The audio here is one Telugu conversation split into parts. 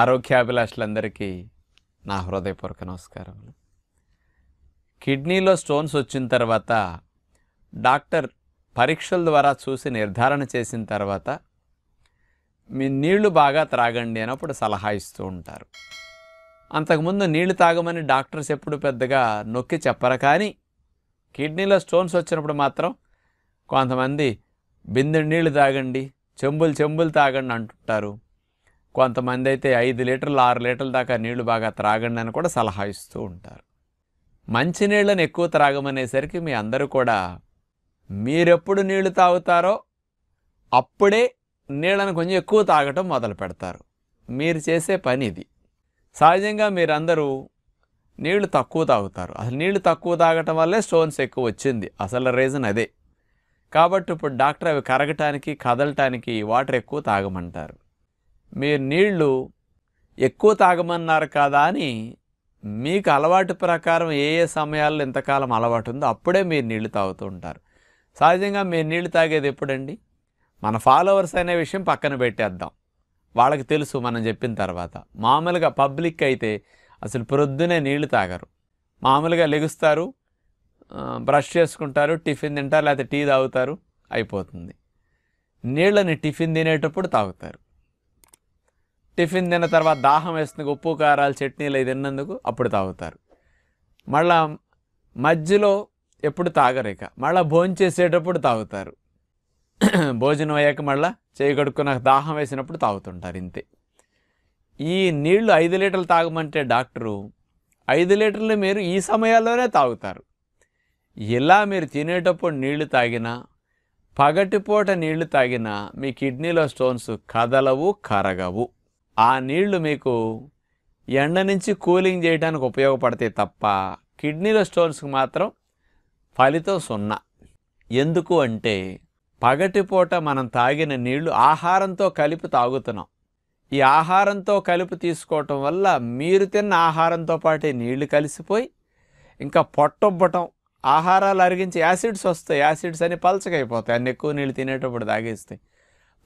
ఆరోగ్యాభిలాషులందరికీ నా హృదయపూర్వక నమస్కారం కిడ్నీలో స్టోన్స్ వచ్చిన తర్వాత డాక్టర్ పరీక్షల ద్వారా చూసి నిర్ధారణ చేసిన తర్వాత మీ నీళ్లు బాగా త్రాగండి అన్నప్పుడు సలహా ఇస్తూ ఉంటారు అంతకుముందు నీళ్లు తాగమని డాక్టర్స్ ఎప్పుడు పెద్దగా నొక్కి చెప్పరు కానీ కిడ్నీలో స్టోన్స్ వచ్చినప్పుడు మాత్రం కొంతమంది బిందె నీళ్లు తాగండి చెంబులు చెంబులు తాగండి అంటుంటారు కొంతమంది అయితే ఐదు లీటర్లు ఆరు లీటర్ల దాకా నీళ్లు బాగా త్రాగండి అని కూడా సలహా ఇస్తూ ఉంటారు మంచి మంచినీళ్ళను ఎక్కువ త్రాగమనేసరికి మీ అందరూ కూడా మీరెప్పుడు నీళ్లు తాగుతారో అప్పుడే నీళ్ళను కొంచెం ఎక్కువ తాగటం మొదలు పెడతారు మీరు చేసే పని ఇది సహజంగా మీరందరూ నీళ్లు తక్కువ తాగుతారు అసలు నీళ్లు తక్కువ తాగటం వల్లే స్టోన్స్ ఎక్కువ వచ్చింది అసలు రీజన్ అదే కాబట్టి ఇప్పుడు డాక్టర్ అవి కరగటానికి కదలటానికి వాటర్ ఎక్కువ తాగమంటారు మీరు నీళ్లు ఎక్కువ తాగమన్నారు కాదా అని మీకు అలవాటు ప్రకారం ఏ ఏ సమయాల్లో ఎంతకాలం అలవాటు ఉందో అప్పుడే మీరు నీళ్లు తాగుతూ ఉంటారు సహజంగా మీరు నీళ్లు తాగేది ఎప్పుడండి మన ఫాలోవర్స్ అనే విషయం పక్కన పెట్టేద్దాం వాళ్ళకి తెలుసు మనం చెప్పిన తర్వాత మామూలుగా పబ్లిక్ అయితే అసలు ప్రొద్దునే నీళ్లు తాగరు మామూలుగా లెగుస్తారు బ్రష్ చేసుకుంటారు టిఫిన్ తింటారు లేకపోతే టీ తాగుతారు అయిపోతుంది నీళ్ళని టిఫిన్ తినేటప్పుడు తాగుతారు టిఫిన్ తిన్న తర్వాత దాహం వేస్తుంది ఉప్పు కారాలు చట్నీలు అవి తిన్నందుకు అప్పుడు తాగుతారు మళ్ళా మధ్యలో ఎప్పుడు ఇక మళ్ళీ భోంచేసేటప్పుడు తాగుతారు భోజనం అయ్యాక మళ్ళీ చేయి దాహం వేసినప్పుడు తాగుతుంటారు ఇంతే ఈ నీళ్లు ఐదు లీటర్లు తాగమంటే డాక్టరు ఐదు లీటర్లు మీరు ఈ సమయాల్లోనే తాగుతారు ఇలా మీరు తినేటప్పుడు నీళ్లు తాగినా పగటిపూట నీళ్లు తాగినా మీ కిడ్నీలో స్టోన్స్ కదలవు కరగవు ఆ నీళ్లు మీకు ఎండ నుంచి కూలింగ్ చేయడానికి ఉపయోగపడతాయి తప్ప కిడ్నీలో స్టోన్స్కి మాత్రం ఫలితం సున్నా ఎందుకు అంటే పగటిపూట మనం తాగిన నీళ్లు ఆహారంతో కలిపి తాగుతున్నాం ఈ ఆహారంతో కలిపి తీసుకోవటం వల్ల మీరు తిన్న ఆహారంతో పాటే నీళ్లు కలిసిపోయి ఇంకా పొట్టొబ్బటం ఆహారాలు అరిగించి యాసిడ్స్ వస్తాయి యాసిడ్స్ అని పలచకైపోతాయి అన్ని ఎక్కువ నీళ్ళు తినేటప్పుడు తాగేస్తాయి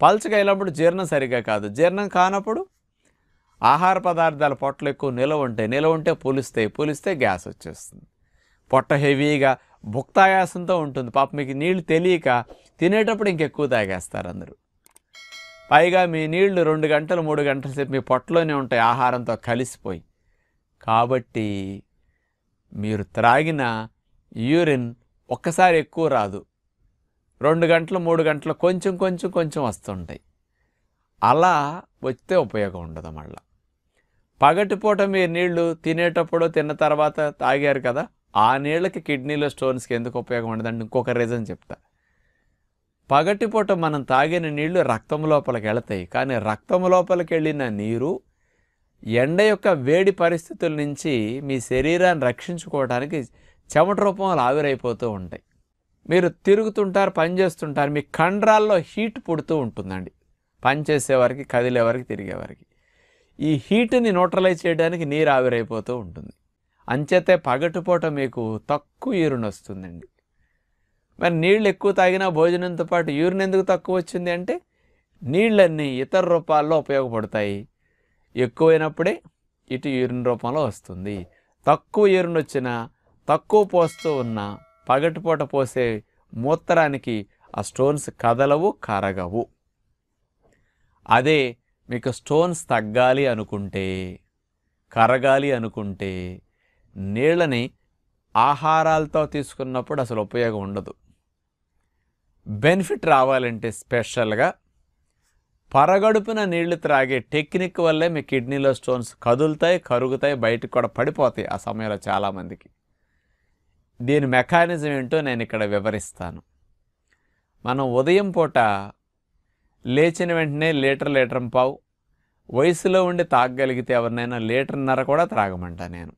పలచకైనప్పుడు జీర్ణం సరిగ్గా కాదు జీర్ణం కానప్పుడు ఆహార పదార్థాల పొట్టలు ఎక్కువ నిలవ ఉంటాయి నిలవ ఉంటే పొలుస్తాయి పోలిస్తే గ్యాస్ వచ్చేస్తుంది పొట్ట హెవీగా భుక్తాయాసంతో ఉంటుంది పాప మీకు నీళ్లు తెలియక తినేటప్పుడు ఇంకెక్కువ తాగేస్తారు అందరూ పైగా మీ నీళ్లు రెండు గంటలు మూడు గంటల సేపు మీ పొట్టలోనే ఉంటాయి ఆహారంతో కలిసిపోయి కాబట్టి మీరు త్రాగిన యూరిన్ ఒక్కసారి ఎక్కువ రాదు రెండు గంటలు మూడు గంటలు కొంచెం కొంచెం కొంచెం వస్తుంటాయి అలా వస్తే ఉపయోగం ఉండదు మళ్ళీ పగటిపూట మీరు నీళ్లు తినేటప్పుడు తిన్న తర్వాత తాగారు కదా ఆ నీళ్ళకి కిడ్నీలో స్టోన్స్కి ఎందుకు ఉపయోగం ఉండదండి ఇంకొక రీజన్ చెప్తా పగటిపూట మనం తాగిన నీళ్లు రక్తం లోపలికి వెళతాయి కానీ రక్తం లోపలికి వెళ్ళిన నీరు ఎండ యొక్క వేడి పరిస్థితుల నుంచి మీ శరీరాన్ని రక్షించుకోవడానికి చెమట రూపంలో ఆవిరైపోతూ ఉంటాయి మీరు తిరుగుతుంటారు పని చేస్తుంటారు మీ కండరాల్లో హీట్ పుడుతూ ఉంటుందండి పని చేసేవారికి కదిలేవారికి తిరిగేవారికి ఈ హీట్ని న్యూట్రలైజ్ చేయడానికి నీరు ఆవిరైపోతూ ఉంటుంది అంచేతే పగటిపూట మీకు తక్కువ యూరిన్ వస్తుందండి మరి నీళ్ళు ఎక్కువ తాగినా భోజనంతో పాటు యూరిన్ ఎందుకు తక్కువ వచ్చింది అంటే నీళ్ళన్నీ ఇతర రూపాల్లో ఉపయోగపడతాయి ఎక్కువైనప్పుడే ఇటు యూరిన్ రూపంలో వస్తుంది తక్కువ యూరిన్ వచ్చినా తక్కువ పోస్తూ ఉన్న పగటిపూట పోసే మూత్రానికి ఆ స్టోన్స్ కదలవు కరగవు అదే మీకు స్టోన్స్ తగ్గాలి అనుకుంటే కరగాలి అనుకుంటే నీళ్ళని ఆహారాలతో తీసుకున్నప్పుడు అసలు ఉపయోగం ఉండదు బెనిఫిట్ రావాలంటే స్పెషల్గా పరగడుపున నీళ్లు త్రాగే టెక్నిక్ వల్లే మీ కిడ్నీలో స్టోన్స్ కదులుతాయి కరుగుతాయి బయటకు కూడా పడిపోతాయి ఆ సమయంలో చాలామందికి దీని మెకానిజం ఏంటో నేను ఇక్కడ వివరిస్తాను మనం ఉదయం పూట లేచిన వెంటనే లీటర్ లీటర్ పావు వయసులో ఉండి తాగగలిగితే ఎవరినైనా లీటర్న్నర కూడా త్రాగమంటా నేను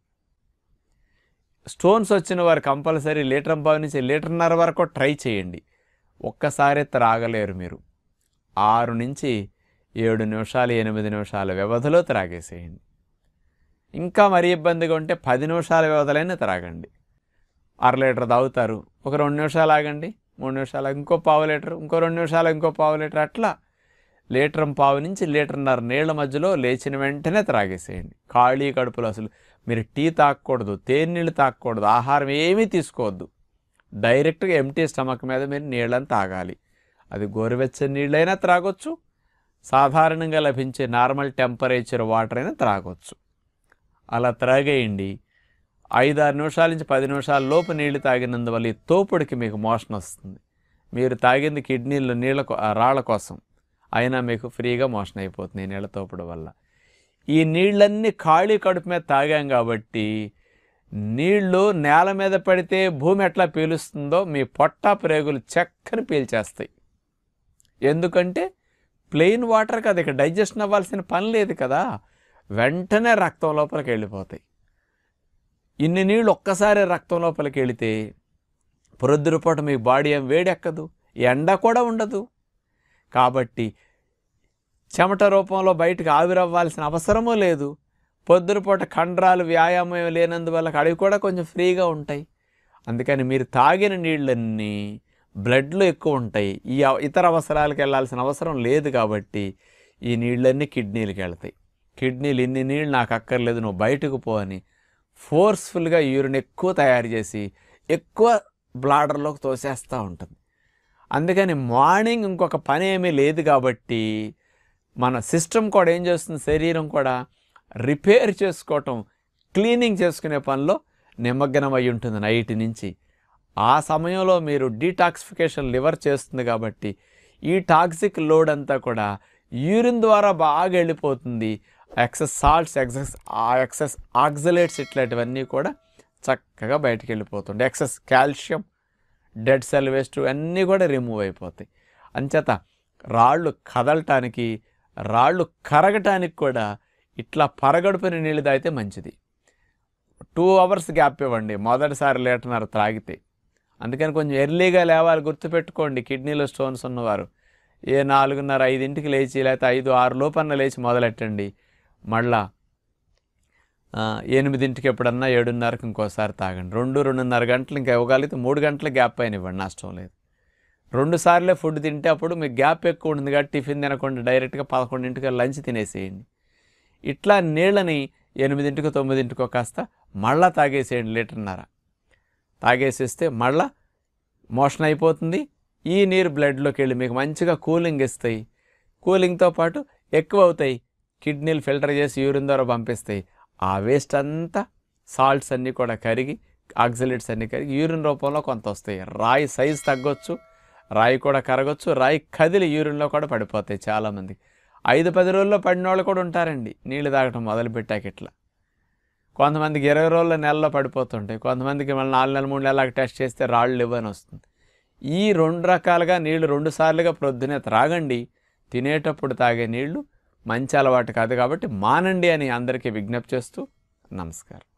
స్టోన్స్ వచ్చిన వారు కంపల్సరీ లీటర్ పావు నుంచి లీటర్న్నర వరకు ట్రై చేయండి ఒక్కసారి త్రాగలేరు మీరు ఆరు నుంచి ఏడు నిమిషాలు ఎనిమిది నిమిషాల వ్యవధిలో త్రాగేసేయండి ఇంకా మరీ ఇబ్బందిగా ఉంటే పది నిమిషాల వ్యవధిలోనే త్రాగండి అర లీటర్ తాగుతారు ఒక రెండు నిమిషాలు ఆగండి మూడు నిమిషాలు ఇంకో పావు లీటర్ ఇంకో రెండు నిమిషాలు ఇంకో పావు లీటర్ అట్లా లీటర్ పావు నుంచి లీటర్న్నర నీళ్ల మధ్యలో లేచిన వెంటనే త్రాగేసేయండి ఖాళీ కడుపులో అసలు మీరు టీ తాగకూడదు నీళ్ళు తాగకూడదు ఆహారం ఏమీ తీసుకోవద్దు డైరెక్ట్గా ఎంటీ స్టమక్ మీద మీరు నీళ్ళని తాగాలి అది గోరువెచ్చని నీళ్ళైనా త్రాగొచ్చు సాధారణంగా లభించే నార్మల్ టెంపరేచర్ వాటర్ అయినా త్రాగొచ్చు అలా త్రాగేయండి ఐదారు నిమిషాల నుంచి పది నిమిషాల లోపు నీళ్లు తాగినందువల్ల ఈ తోపుడికి మీకు మోషన్ వస్తుంది మీరు తాగింది కిడ్నీలు నీళ్ళ రాళ్ళ కోసం అయినా మీకు ఫ్రీగా మోషన్ అయిపోతుంది ఈ నీళ్ళ తోపుడు వల్ల ఈ నీళ్ళన్నీ ఖాళీ కడుపు మీద తాగాం కాబట్టి నీళ్లు నేల మీద పడితే భూమి ఎట్లా పీలుస్తుందో మీ పొట్ట ప్రేగులు చక్కని పీల్చేస్తాయి ఎందుకంటే ప్లెయిన్ వాటర్ కదా ఇక్కడ డైజెషన్ అవ్వాల్సిన పని లేదు కదా వెంటనే రక్తం లోపలికి వెళ్ళిపోతాయి ఇన్ని నీళ్ళు ఒక్కసారి రక్తం లోపలికి వెళితే పొరొద్దురుపాటు మీ బాడీ ఏం వేడెక్కదు ఎండ కూడా ఉండదు కాబట్టి చెమట రూపంలో బయటకు ఆవిరవ్వాల్సిన అవసరమూ లేదు పొద్దురుపూట కండరాలు వ్యాయామం లేనందువల్ల అవి కూడా కొంచెం ఫ్రీగా ఉంటాయి అందుకని మీరు తాగిన నీళ్ళన్నీ బ్లడ్లో ఎక్కువ ఉంటాయి ఈ ఇతర అవసరాలకు వెళ్ళాల్సిన అవసరం లేదు కాబట్టి ఈ నీళ్ళన్నీ కిడ్నీలకు వెళ్తాయి కిడ్నీలు ఇన్ని నీళ్ళు నాకు అక్కర్లేదు నువ్వు బయటకు పో అని ఫోర్స్ఫుల్గా యూరిన్ ఎక్కువ తయారు చేసి ఎక్కువ బ్లాడర్లోకి తోసేస్తూ ఉంటుంది అందుకని మార్నింగ్ ఇంకొక పని ఏమీ లేదు కాబట్టి మన సిస్టమ్ కూడా ఏం చేస్తుంది శరీరం కూడా రిపేర్ చేసుకోవటం క్లీనింగ్ చేసుకునే పనిలో నిమగ్నం అయి ఉంటుంది నైట్ నుంచి ఆ సమయంలో మీరు డీటాక్సిఫికేషన్ లివర్ చేస్తుంది కాబట్టి ఈ టాక్సిక్ లోడ్ అంతా కూడా యూరిన్ ద్వారా బాగా వెళ్ళిపోతుంది excess salts excess excess oxalates ఇట్లాంటివన్నీ కూడా చక్కగా బయటకు వెళ్ళిపోతుండే excess calcium dead cell waste అన్నీ కూడా రిమూవ్ అయిపోతాయి అంచేత రాళ్ళు కదలటానికి రాళ్ళు కరగటానికి కూడా ఇట్లా పరగడుపుని నీళ్ళు తాగితే మంచిది టూ అవర్స్ గ్యాప్ ఇవ్వండి మొదటిసారి లీటర్నర త్రాగితే అందుకని కొంచెం ఎర్లీగా లేవాలి గుర్తుపెట్టుకోండి కిడ్నీలో స్టోన్స్ ఉన్నవారు ఏ నాలుగున్నర ఐదింటికి లేచి లేకపోతే ఐదు ఆరు లోపన్న లేచి మొదలెట్టండి మళ్ళా ఎనిమిదింటికి ఎప్పుడన్నా ఏడున్నరకు ఇంకోసారి తాగండి రెండు రెండున్నర గంటలు ఇంకా ఇవ్వగలిగితే మూడు గంటల గ్యాప్ అయిన ఇవ్వండి నష్టం లేదు రెండు సార్లే ఫుడ్ తింటే అప్పుడు మీకు గ్యాప్ ఎక్కువ ఉంటుంది కాబట్టి టిఫిన్ తినకుండా డైరెక్ట్గా పదకొండింటికి లంచ్ తినేసేయండి ఇట్లా నీళ్ళని ఎనిమిదింటికి తొమ్మిదింటికో కాస్త మళ్ళా తాగేసేయండి లీటర్న్నర తాగేసేస్తే మళ్ళా మోషన్ అయిపోతుంది ఈ నీరు బ్లడ్లోకి వెళ్ళి మీకు మంచిగా కూలింగ్ ఇస్తాయి కూలింగ్తో పాటు ఎక్కువ అవుతాయి కిడ్నీలు ఫిల్టర్ చేసి యూరిన్ ద్వారా పంపిస్తాయి ఆ వేస్ట్ అంతా సాల్ట్స్ అన్నీ కూడా కరిగి ఆక్సిలేట్స్ అన్నీ కరిగి యూరిన్ రూపంలో కొంత వస్తాయి రాయి సైజు తగ్గొచ్చు రాయి కూడా కరగొచ్చు రాయి కదిలి యూరిన్లో కూడా పడిపోతాయి చాలామంది ఐదు పది రోజుల్లో పడిన వాళ్ళు కూడా ఉంటారండి నీళ్ళు తాగటం మొదలుపెట్టాక ఇట్లా కొంతమందికి ఇరవై రోజుల నెలలో పడిపోతుంటాయి కొంతమందికి మళ్ళీ నాలుగు నెలలు మూడు నెలలకు టెస్ట్ చేస్తే రాళ్ళు ఇవ్వని వస్తుంది ఈ రెండు రకాలుగా నీళ్లు రెండు సార్లుగా ప్రొద్దునే త్రాగండి తినేటప్పుడు తాగే నీళ్లు మంచి అలవాటు కాదు కాబట్టి మానండి అని అందరికీ విజ్ఞప్తి చేస్తూ నమస్కారం